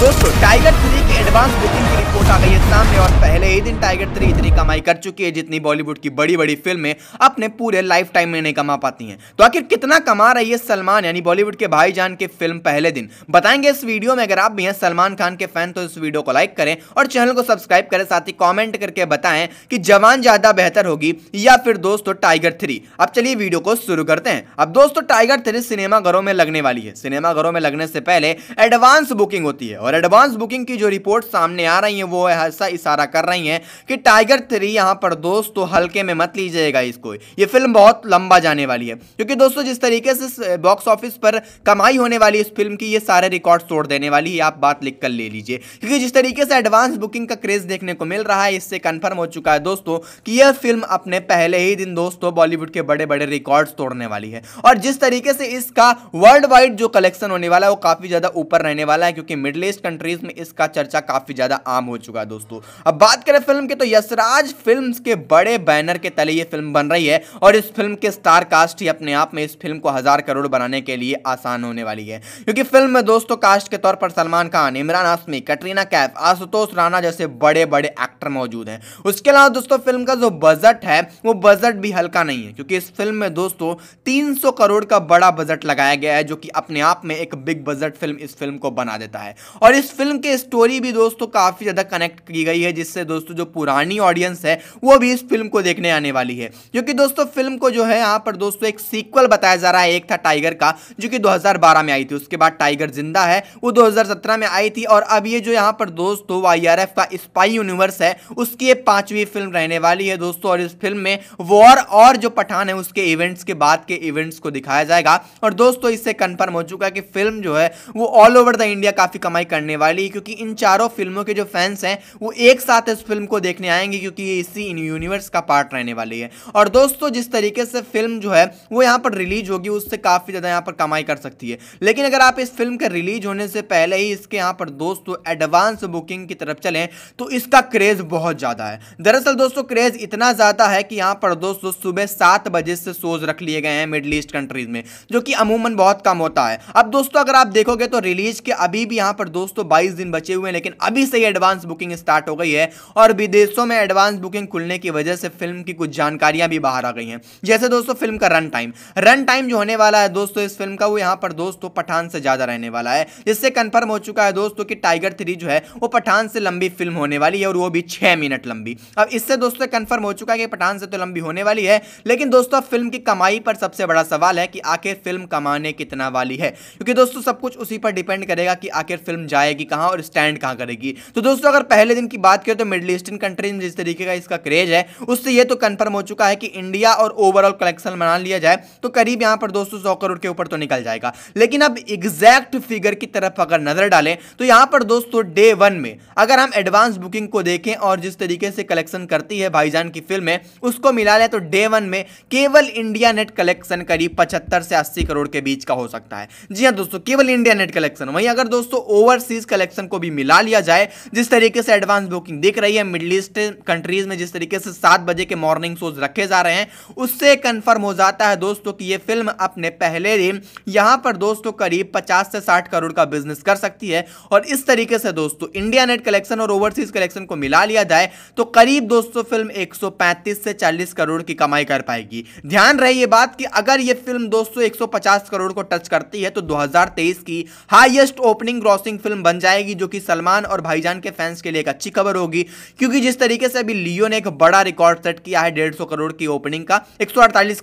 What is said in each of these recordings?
दोस्तों Tiger three की advance booking की रिपोर्ट आ गई है सामने और पहले ही दिन टाइगर थ्री इतनी कमाई कर चुकी है जितनी बॉलीवुड की बड़ी बड़ी फिल्में अपने पूरे लाइफ टाइम में नहीं कमा पाती हैं तो आखिर कितना कमा रही है सलमान यानी बॉलीवुड के भाईजान की फिल्म पहले दिन बताएंगे इस वीडियो में अगर आप भी हैं सलमान खान के फैन तो इस वीडियो को लाइक करें और चैनल को सब्सक्राइब करें साथ ही कॉमेंट करके बताएं कि जवान ज्यादा बेहतर होगी या फिर दोस्तों टाइगर थ्री अब चलिए वीडियो को शुरू करते हैं अब दोस्तों टाइगर थ्री सिनेमाघरों में लगने वाली है सिनेमाघरों में लगने से पहले एडवांस बुकिंग होती है और और एडवांस बुकिंग की जो रिपोर्ट सामने आ रही है वो ऐसा इशारा कर रही है कि टाइगर थ्री यहाँ पर दोस्तों तो हल्के में मत लीजिएगा इसको ये फिल्म बहुत लंबा जाने वाली है क्योंकि दोस्तों जिस तरीके से बॉक्स ऑफिस पर कमाई होने वाली इस फिल्म की ये सारे रिकॉर्ड तोड़ देने वाली है आप बात लिख कर ले लीजिए क्योंकि जिस तरीके से एडवांस बुकिंग का क्रेज देखने को मिल रहा है इससे कन्फर्म हो चुका है दोस्तों कि यह फिल्म अपने पहले ही दिन दोस्तों बॉलीवुड के बड़े बड़े रिकॉर्ड तोड़ने वाली है और जिस तरीके से इसका वर्ल्ड वाइड जो कलेक्शन होने वाला है वो काफी ज्यादा ऊपर रहने वाला है क्योंकि मिडल ईस्ट वेस्ट कंट्रीज में इसका चर्चा काफ़ी ज़्यादा आम हो चुका है दोस्तों अब बात करें फिल्म की तो यशराज फिल्म के बड़े बैनर के तले ये फिल्म बन रही है और इस फिल्म के स्टार कास्ट ही अपने आप में इस फिल्म को हज़ार करोड़ बनाने के लिए आसान होने वाली है क्योंकि फिल्म में दोस्तों कास्ट के तौर पर सलमान खान इमरान आसमी कटरीना कैफ आशुतोष राणा जैसे बड़े बड़े एक्टर मौजूद हैं उसके अलावा दोस्तों फिल्म का जो बजट है वो बजट भी हल्का नहीं है क्योंकि इस फिल्म में दोस्तों तीन करोड़ का बड़ा बजट लगाया गया है जो कि अपने आप में एक बिग बजट फिल्म इस फिल्म को बना देता है और और इस फिल्म की स्टोरी भी दोस्तों काफ़ी ज़्यादा कनेक्ट की गई है जिससे दोस्तों जो पुरानी ऑडियंस है वो भी इस फिल्म को देखने आने वाली है क्योंकि दोस्तों फिल्म को जो है यहाँ पर दोस्तों एक सीक्वल बताया जा रहा है एक था टाइगर का जो कि 2012 में आई थी उसके बाद टाइगर जिंदा है वो 2017 में आई थी और अब ये जो यहाँ पर दोस्तों वाई का स्पाई यूनिवर्स है उसकी ये पांचवी फिल्म रहने वाली है दोस्तों और इस फिल्म में वॉर और जो पठान है उसके इवेंट्स के बाद के इवेंट्स को दिखाया जाएगा और दोस्तों इससे कन्फर्म हो चुका है कि फिल्म जो है वो ऑल ओवर द इंडिया काफ़ी कमाई करने वाली है क्योंकि इन चारों फिल्मों के जो फैंस हैं वो एक साथ इस फिल्म को देखने आएंगे क्योंकि ये इसी इन यूनिवर्स का पार्ट रहने वाली है और दोस्तों जिस तरीके से फिल्म जो है वो यहाँ पर रिलीज होगी उससे काफ़ी ज़्यादा यहाँ पर कमाई कर सकती है लेकिन अगर आप इस फिल्म के रिलीज होने से पहले ही इसके यहाँ पर दोस्तों एडवांस बुकिंग की तरफ चलें तो इसका क्रेज़ बहुत ज़्यादा है दरअसल दोस्तों क्रेज़ इतना ज़्यादा है कि यहाँ पर दोस्तों सुबह सात बजे से सोज रख लिए गए हैं मिडल ईस्ट कंट्रीज़ में जो कि अमूमन बहुत कम होता है अब दोस्तों अगर आप देखोगे तो रिलीज के अभी भी यहाँ पर दोस्तों दोस्तों बाईस दिन बचे हुए हैं लेकिन अभी से ही एडवांस बुकिंग स्टार्ट हो गई है और विदेशों में एडवांस बुकिंग खुलने की वजह से फिल्म की कुछ जानकारियां भी बाहर आ गई हैं जैसे दोस्तों फिल्म का रन टाइम रन टाइम जो होने वाला है दोस्तों इस फिल्म का वो यहाँ पर दोस्तों पठान से ज़्यादा रहने वाला है जिससे कन्फर्म हो चुका है दोस्तों कि टाइगर थ्री जो है वो पठान से लंबी फिल्म होने वाली है और वो भी छह मिनट लंबी अब इससे दोस्तों कन्फर्म हो चुका है कि पठान से तो लंबी होने वाली है लेकिन दोस्तों फिल्म की कमाई पर सबसे बड़ा सवाल है कि आखिर फिल्म कमाने कितना वाली है क्योंकि दोस्तों सब कुछ उसी पर डिपेंड करेगा कि आखिर फिल्म जाएगी कहाँ और स्टैंड कहाँ करेगी तो दोस्तों अगर पहले दिन की बात करें तो मिडिल ईस्टर्न कंट्रीज जिस तरीके का इसका क्रेज है उससे ये तो कन्फर्म हो चुका है कि इंडिया और ओवरऑल कलेक्शन बना लिया जाए तो करीब यहाँ पर दोस्तों सौ करोड़ के ऊपर तो निकल जाएगा लेकिन अब एग्जैक्ट फिगर की तरफ अगर नजर डालें तो यहाँ पर दोस्तों डे वन में अगर हम एडवांस बुकिंग को देखें और जिस तरीके से कलेक्शन करती है भाईजान की फिल्म उसको मिला लें तो डे वन में केवल इंडिया नेट कलेक्शन करीब पचहत्तर से अस्सी करोड़ के बीच का हो सकता है जी हाँ दोस्तों केवल इंडिया नेट कलेक्शन वहीं अगर दोस्तों ओवर ओवरसीज कलेक्शन को भी मिला लिया जाए जिस तरीके से एडवांस बुकिंग दिख रही है मिडल ईस्ट कंट्रीज में जिस तरीके से सात बजे के मॉर्निंग शोज रखे जा रहे हैं उससे कन्फर्म हो जाता है दोस्तों कि ये फिल्म अपने पहले दिन यहां पर दोस्तों करीब पचास से साठ करोड़ का बिजनेस कर सकती है और इस तरीके से दोस्तों इंडिया नेट कलेक्शन और ओवरसीज कलेक्शन को मिला लिया जाए तो करीब दोस्तों फिल्म 135 से 40 करोड़ की कमाई कर पाएगी ध्यान रहे ये बात कि अगर ये फिल्म दोस्तों 150 करोड़ को टच करती है तो 2023 की हाईएस्ट ओपनिंग ग्रॉसिंग फिल्म बन जाएगी जो कि सलमान और भाईजान के फैंस के लिए एक अच्छी खबर होगी क्योंकि जिस तरीके से अभी लियो ने एक बड़ा रिकॉर्ड सेट किया है डेढ़ करोड़ की ओपनिंग का एक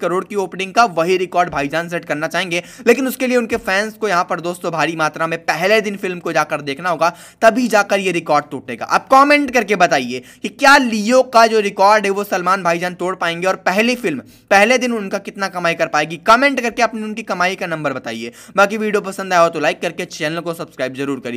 करोड़ की ओपनिंग का वही रिकॉर्ड भाईजान सेट करना चाहेंगे लेकिन उसके लिए उनके फैंस को यहां पर दोस्तों भारी मात्रा में पहले दिन फिल्म को जाकर देखना होगा तभी जाकर यह रिकॉर्ड टूटेगा आप कॉमेंट करके बताइए कि क्या लियो का जो रिकॉर्ड है वो सलमान भाईजान तोड़ पाएंगे और पहली फिल्म पहले दिन उनका कितना कमाई कर पाएगी कमेंट करके अपनी उनकी कमाई का नंबर बताइए बाकी वीडियो पसंद आया हो तो लाइक करके चैनल को सब्सक्राइब जरूर करिए